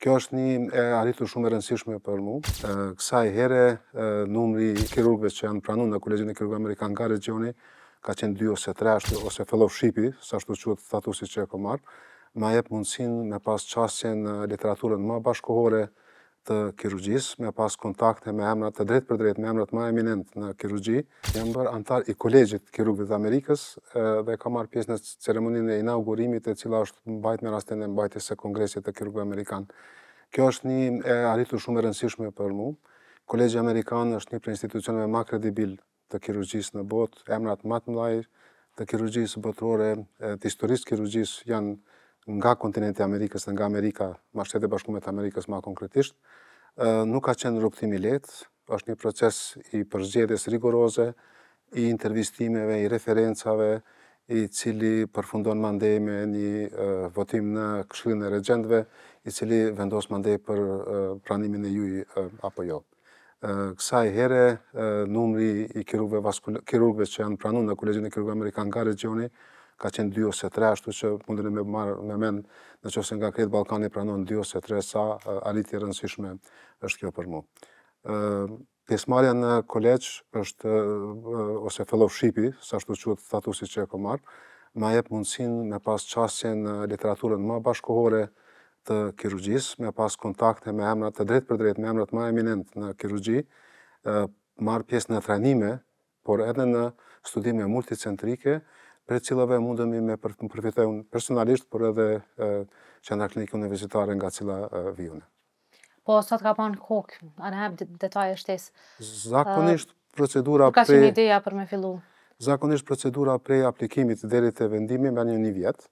Kjo është një e arritur shumë e rëndësishme për mu. kësaj i herë, numri kirurgëve që janë pranun në kolegjin e kirurgëve Amerikanë nga regioni, ka qenë dy ose tre, ose fellow shqipi, sa shtu që të statusi që e komarë, ma jep mundësin me pas qasje në literaturën ma bashkohore, të kirurgjis, me pas kontakte me emrat të drejt për drejt, me emrat ma eminent në kirurgji, jam bërë antar i kolegjit kirurgjit dhe Amerikës dhe ka marrë pjesë në ceremonin e inaugurimit e cila është mbajt me rastin e mbajt e kongresit të kirurgjit Amerikan. Kjo është një arritu shumë e rëndësishme për mu. Kolegji Amerikan është një për institucion ma kredibil të kirurgjis në bot, emrat ma të mdajrë, të kirurgjisë bëtërore, të historisë kirurgjisë janë nga kontinenti Amerikës dhe nga Amerika, ma shtetë e bashkumet Amerikës ma konkretisht, nuk ka qenë rëptimi letë, është një proces i përzgjedhjes rigoroze, i intervistimeve, i referencave, i cili përfundon mandej me një votim në këshillin e regjendve, i cili vendos mandej për pranimin e juj apo jo. Kësaj here, numri i kirurgve, kirurgve që janë pranun në Kolegjin e Kirurgve Amerikan nga regjoni, ka qenë 2 ose 3, ashtu që mundën e me marë me men, në që se nga kretë Balkani pranon 2 ose 3, sa arritje rëndësishme është kjo për mu. Pjesmarja në koleq është, ose fellowshipi, sa shtu që të statusi që e ko marë, ma jep mundësin me pas qasje në literaturën ma bashkohore të kirurgjis, me pas kontakte me emrat të drejt për drejt, me emrat ma eminent në kirurgji, marë pjesë në trajnime, por edhe në studime multicentrike, për cilave mundemi me përfitojnë personalisht, por edhe që në klinikë universitare nga cila vijune. Po, sot ka panë kokë, a ne detaj detaje shtes? Zakonisht procedura ka Nuk Ka që një ideja për me fillu? Zakonisht procedura prej aplikimit dheri e vendimi me një një vjetë,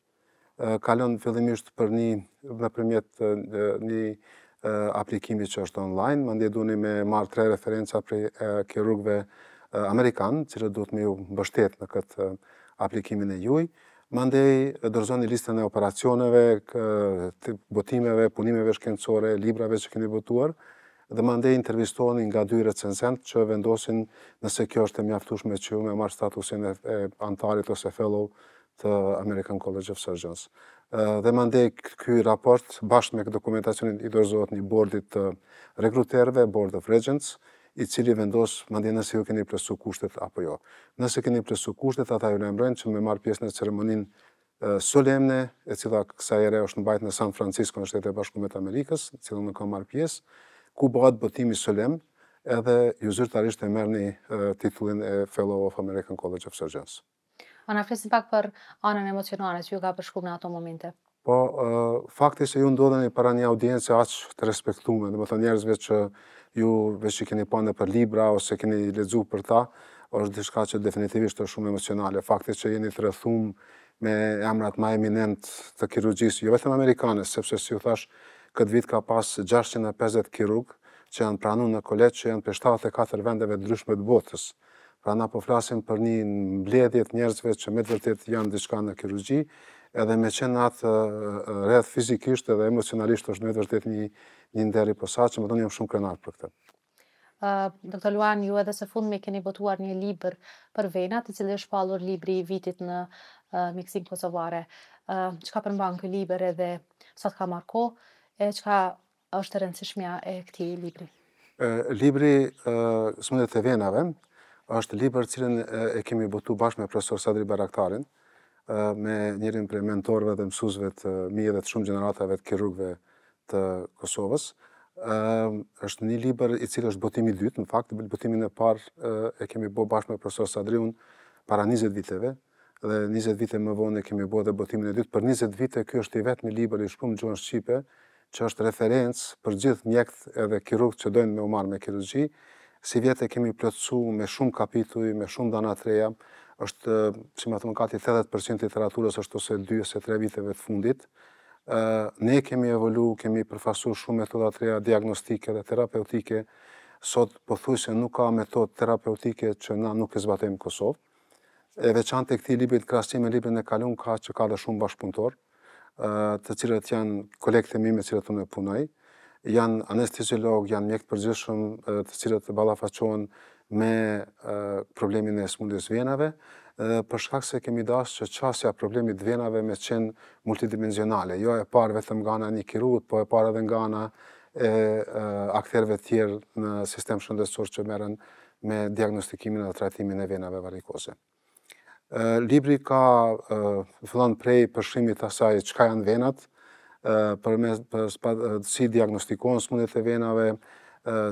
kalon fillimisht për një, në përmjet një aplikimi që është online, më ndjeduni me marë tre referenca prej kirurgve Amerikanë, që do të me ju bështet në këtë aplikimin e juj, Mandej ndej dërzoni listën e operacioneve, botimeve, punimeve shkencore, librave që keni botuar, dhe mandej intervistoni nga dy recenzent që vendosin nëse kjo është e mjaftush me që me marr statusin e antarit ose fellow të American College of Surgeons. Dhe mandej ndej këj raport, bashkë me këtë dokumentacionit i dërzojt një bordit të rekruterve, Board of Regents, i cili vendos më ndje nëse ju keni plesu kushtet apo jo. Nëse keni plesu kushtet, ata ju lembrenë që me marrë pjesë në ceremoninë solemne, e cila kësa ere është në bajtë në San Francisco në shtetë e Bashkuara të Amerikës, e cilë në kam marrë pjesë, ku bëgat botimi solem, edhe ju zyrtarisht e merë një titullin e Fellow of American College of Surgeons. Ona, flesin pak për anën emocionale që ju ka përshkub në ato momente. Po, fakti se ju ndodhen i para një audiencë aqë të respektume, dhe më thënë njerëzve që ju veç që keni pande për libra ose keni ledzu për ta, është diçka që definitivisht është shumë emocionale. Fakti që jeni të rëthum me emrat ma eminent të kirurgjisë, jo vetëm Amerikanë, sepse si ju thash, këtë vit ka pas 650 kirurg që janë pranu në kolet që janë për 74 vendeve dryshme të botës. Pra na po flasim për një mbledhje të njerëzve që me të vërtet janë diçka në kirurgji, edhe me qenë atë redh fizikisht edhe emocionalisht është me të vërtet një një nderi posa që më tonë jam shumë krenar për këtë. Dr. Luan, ju edhe se fund me keni botuar një liber për venat, të cilë është palur libri i vitit në Miksim Kosovare. Që ka përmban këj liber edhe sot ka marko, e që ka është rëndësishmja e këti libri? Libri së mundet e venave, është liber cilën e kemi botu bashkë me profesor Sadri Baraktarin, me njërin prej mentorëve dhe mësuzve të mi edhe të shumë gjeneratave të kirurgve të Kosovës. është një liber i cilë është botimi dytë, në fakt, botimin e parë e kemi bo bashkë me profesor Sadriun para 20 viteve, dhe 20 vite më vonë e kemi bo dhe botimin e dytë. Për 20 vite, kjo është i vetë një liber i shkumë gjohën Shqipe, që është referencë për gjithë mjekët edhe kirurgët që dojnë me umarë me si vjetë e kemi plëtsu me shumë kapituj, me shumë dana të reja, është, si më thëmë, kati 80% të literaturës është ose 2 ose 3 viteve të fundit. Ne kemi evolu, kemi përfasur shumë metodat të reja, diagnostike dhe terapeutike, sot përthuj po se nuk ka metod terapeutike që na nuk e zbatojmë në Kosovë. E veçante këti libit krasim e libit në kalun ka që ka dhe shumë bashkëpuntor, të cilët janë kolekte mime cilët të me punoj janë anestezolog, janë mjekë të përgjithshëm të cilët të balafaqohen me problemin e smundjes venave, për shkak se kemi dashur që qasja problemit të venave me qenë multidimensionale, jo e parë vetëm nga një kirut, po e parë edhe nga ana aktorëve të tjerë në sistem shëndetësor që merren me diagnostikimin dhe trajtimin e venave varikose. Libri ka fillon prej përshkrimit të asaj çka janë venat, për me për spa, si diagnostikon së mundet e venave,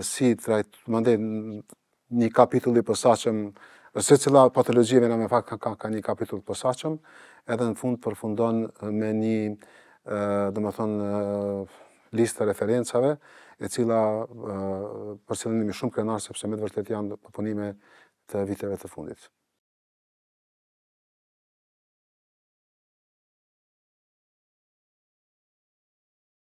si të rajtë, më një kapitulli përsaqëm, se cila patologjive venave në fakt ka, ka, ka një kapitull përsaqëm, edhe në fund përfundon me një, dhe më thonë, listë të referencave, e cila përsilinimi shumë krenar, sepse me të vërtet janë përpunime të viteve të fundit.